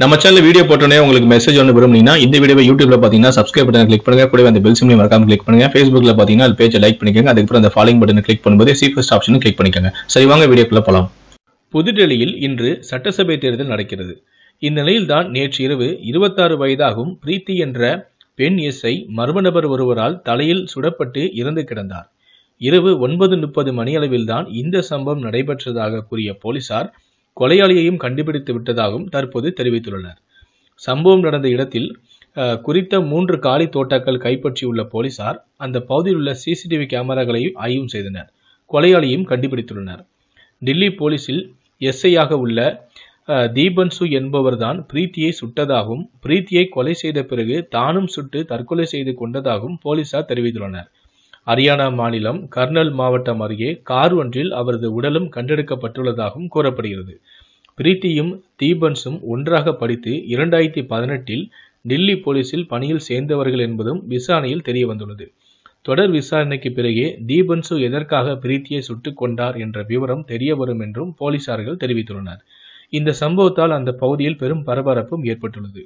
நம்ம channel video போட்டோன்னே உங்களுக்கு மெசேஜ் ஒன்று விரும்புனீங்கன்னா இந்த வீடியோ யூடியூப்ல பார்த்தீங்கன்னா சப்ஸ்கிரைப் பட்டன் கிளிக் பண்ணுங்க கூட அந்த பெல் சிம்லையும் மறக்காம கிளிக் பண்ணுங்க ஃபேஸ்புக்ல பார்த்தீங்கன்னா அது பேஜை லைக் பண்ணிக்கோங்க அதுக்கப்புறம் அந்த ஃபாலோயிங் பட்டன் கிளிக் பண்ணும்போது சீஃபஸ்ட் ஆப்ஷன் கிளிக் பண்ணிக்கோங்க சரி வாங்க வீடியோக்குள்ள போலாம் புதுடெல்லியில் இன்று சட்டசபை தேர்தல் நடக்கிறது தான் நேற்று இரவு இருபத்தாறு வயதாகும் பிரீத்தி என்ற பெண் எஸ்ஐ மர்ம நபர் ஒருவரால் தலையில் சுடப்பட்டு இறந்து கிடந்தார் இரவு ஒன்பது முப்பது மணியளவில்தான் இந்த சம்பவம் நடைபெற்றதாக கூறிய போலீசார் கொலையாளியையும் கண்டுபிடித்து விட்டதாகவும் தற்போது தெரிவித்துள்ளனர் சம்பவம் நடந்த இடத்தில் குறித்த மூன்று காலி தோட்டாக்கள் கைப்பற்றியுள்ள போலீசார் அந்த பகுதியில் உள்ள சிசிடிவி கேமராக்களையும் ஆய்வு செய்தனர் கொலையாளியும் கண்டுபிடித்துள்ளனர் டில்லி போலீஸில் எஸ்ஐயாக உள்ள தீபன்சு என்பவர்தான் பிரீத்தியை சுட்டதாகவும் பிரீத்தியை கொலை செய்த பிறகு தானும் சுட்டு தற்கொலை செய்து கொண்டதாகவும் போலீசார் தெரிவித்துள்ளனர் அரியானா மாநிலம் கர்னல் மாவட்டம் அருகே கார் ஒன்றில் அவரது உடலும் கண்டெடுக்கப்பட்டுள்ளதாகவும் கூறப்படுகிறது பிரீத்தியும் தீபன்ஸும் ஒன்றாக படித்து இரண்டாயிரத்தி பதினெட்டில் டில்லி போலீசில் பணியில் சேர்ந்தவர்கள் என்பதும் விசாரணையில் தெரிய வந்துள்ளது தொடர் விசாரணைக்கு பிறகே தீபன்சு எதற்காக பிரீத்தியை சுட்டுக் கொண்டார் என்ற விவரம் தெரிய வரும் என்றும் போலீசார்கள் தெரிவித்துள்ளனர் இந்த சம்பவத்தால் அந்த பகுதியில் பெரும் பரபரப்பும் ஏற்பட்டுள்ளது